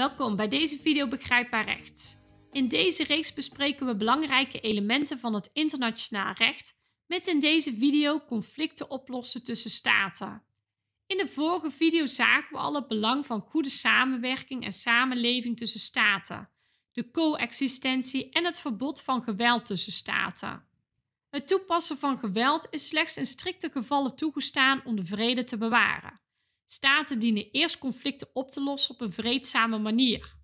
Welkom bij deze video Begrijpbaar Recht. In deze reeks bespreken we belangrijke elementen van het internationaal recht met in deze video conflicten oplossen tussen staten. In de vorige video zagen we al het belang van goede samenwerking en samenleving tussen staten, de coexistentie en het verbod van geweld tussen staten. Het toepassen van geweld is slechts in strikte gevallen toegestaan om de vrede te bewaren. Staten dienen eerst conflicten op te lossen op een vreedzame manier.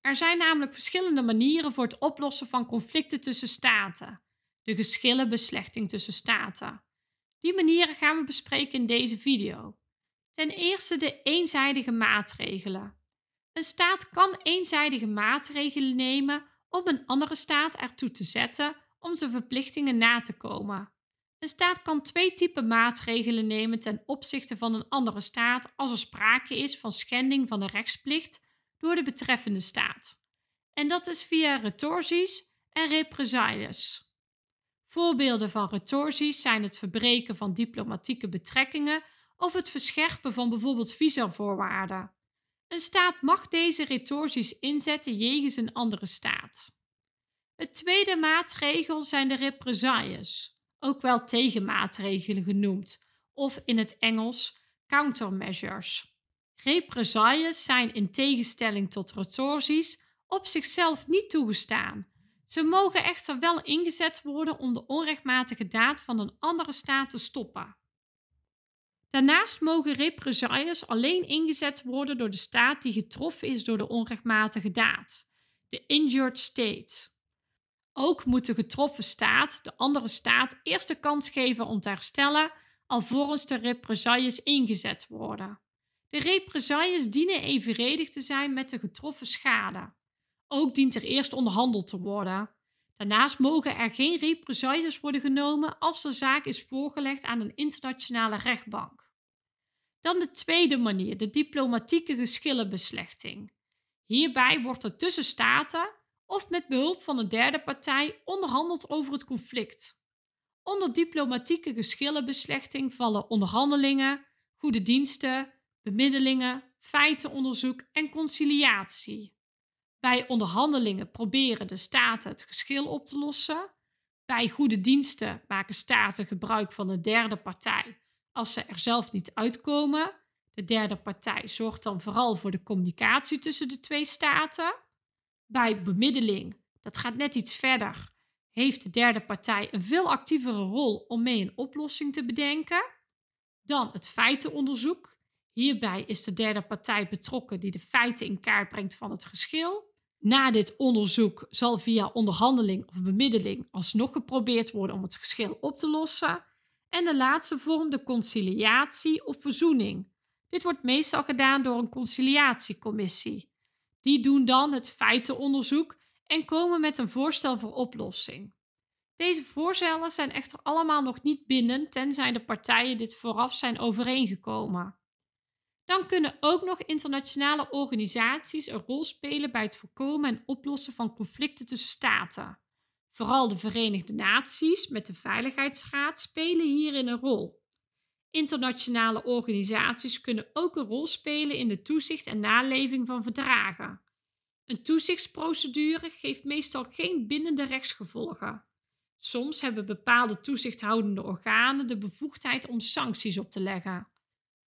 Er zijn namelijk verschillende manieren voor het oplossen van conflicten tussen staten, de geschillenbeslechting tussen staten. Die manieren gaan we bespreken in deze video. Ten eerste de eenzijdige maatregelen. Een staat kan eenzijdige maatregelen nemen om een andere staat ertoe te zetten om zijn verplichtingen na te komen. Een staat kan twee typen maatregelen nemen ten opzichte van een andere staat als er sprake is van schending van de rechtsplicht door de betreffende staat. En dat is via retorsies en represailles. Voorbeelden van retorsies zijn het verbreken van diplomatieke betrekkingen of het verscherpen van bijvoorbeeld visavoorwaarden. Een staat mag deze retorsies inzetten jegens een andere staat. Het tweede maatregel zijn de represailles ook wel tegenmaatregelen genoemd, of in het Engels countermeasures. Represailles zijn in tegenstelling tot retorsies op zichzelf niet toegestaan. Ze mogen echter wel ingezet worden om de onrechtmatige daad van een andere staat te stoppen. Daarnaast mogen represailles alleen ingezet worden door de staat die getroffen is door de onrechtmatige daad, de injured state. Ook moet de getroffen staat de andere staat eerst de kans geven om te herstellen, alvorens de represailles ingezet worden. De represailles dienen evenredig te zijn met de getroffen schade. Ook dient er eerst onderhandeld te worden. Daarnaast mogen er geen represailles worden genomen als de zaak is voorgelegd aan een internationale rechtbank. Dan de tweede manier, de diplomatieke geschillenbeslechting. Hierbij wordt er tussen staten of met behulp van een derde partij onderhandelt over het conflict. Onder diplomatieke geschillenbeslechting vallen onderhandelingen, goede diensten, bemiddelingen, feitenonderzoek en conciliatie. Bij onderhandelingen proberen de staten het geschil op te lossen. Bij goede diensten maken staten gebruik van een derde partij als ze er zelf niet uitkomen. De derde partij zorgt dan vooral voor de communicatie tussen de twee staten. Bij bemiddeling, dat gaat net iets verder, heeft de derde partij een veel actievere rol om mee een oplossing te bedenken. Dan het feitenonderzoek. Hierbij is de derde partij betrokken die de feiten in kaart brengt van het geschil. Na dit onderzoek zal via onderhandeling of bemiddeling alsnog geprobeerd worden om het geschil op te lossen. En de laatste vorm, de conciliatie of verzoening. Dit wordt meestal gedaan door een conciliatiecommissie. Die doen dan het feitenonderzoek en komen met een voorstel voor oplossing. Deze voorstellen zijn echter allemaal nog niet binnen tenzij de partijen dit vooraf zijn overeengekomen. Dan kunnen ook nog internationale organisaties een rol spelen bij het voorkomen en oplossen van conflicten tussen staten. Vooral de Verenigde Naties met de Veiligheidsraad spelen hierin een rol. Internationale organisaties kunnen ook een rol spelen in de toezicht en naleving van verdragen. Een toezichtsprocedure geeft meestal geen bindende rechtsgevolgen. Soms hebben bepaalde toezichthoudende organen de bevoegdheid om sancties op te leggen.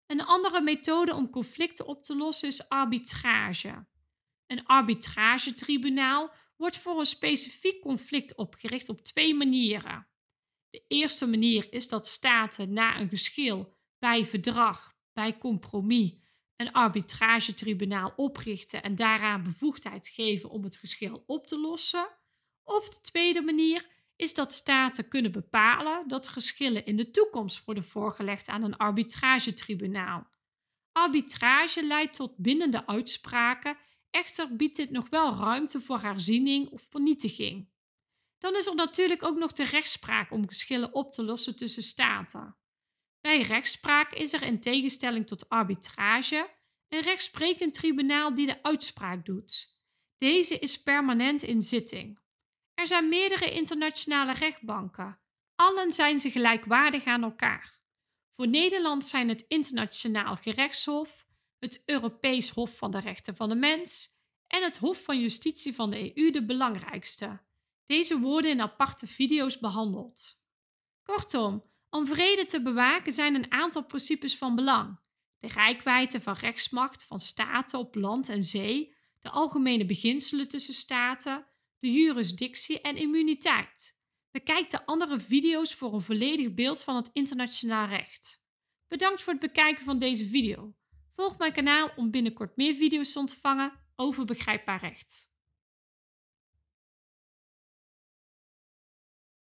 Een andere methode om conflicten op te lossen is arbitrage. Een arbitragetribunaal wordt voor een specifiek conflict opgericht op twee manieren. De eerste manier is dat staten na een geschil bij verdrag, bij compromis, een arbitragetribunaal oprichten en daaraan bevoegdheid geven om het geschil op te lossen. Of de tweede manier is dat staten kunnen bepalen dat geschillen in de toekomst worden voorgelegd aan een arbitragetribunaal. Arbitrage leidt tot bindende uitspraken, echter biedt dit nog wel ruimte voor herziening of vernietiging. Dan is er natuurlijk ook nog de rechtspraak om geschillen op te lossen tussen staten. Bij rechtspraak is er in tegenstelling tot arbitrage een rechtsprekend tribunaal die de uitspraak doet. Deze is permanent in zitting. Er zijn meerdere internationale rechtbanken. Allen zijn ze gelijkwaardig aan elkaar. Voor Nederland zijn het Internationaal Gerechtshof, het Europees Hof van de Rechten van de Mens en het Hof van Justitie van de EU de belangrijkste deze woorden in aparte video's behandeld. Kortom, om vrede te bewaken zijn een aantal principes van belang. De rijkwijde van rechtsmacht van staten op land en zee, de algemene beginselen tussen staten, de jurisdictie en immuniteit. Bekijk de andere video's voor een volledig beeld van het internationaal recht. Bedankt voor het bekijken van deze video. Volg mijn kanaal om binnenkort meer video's te ontvangen over begrijpbaar recht.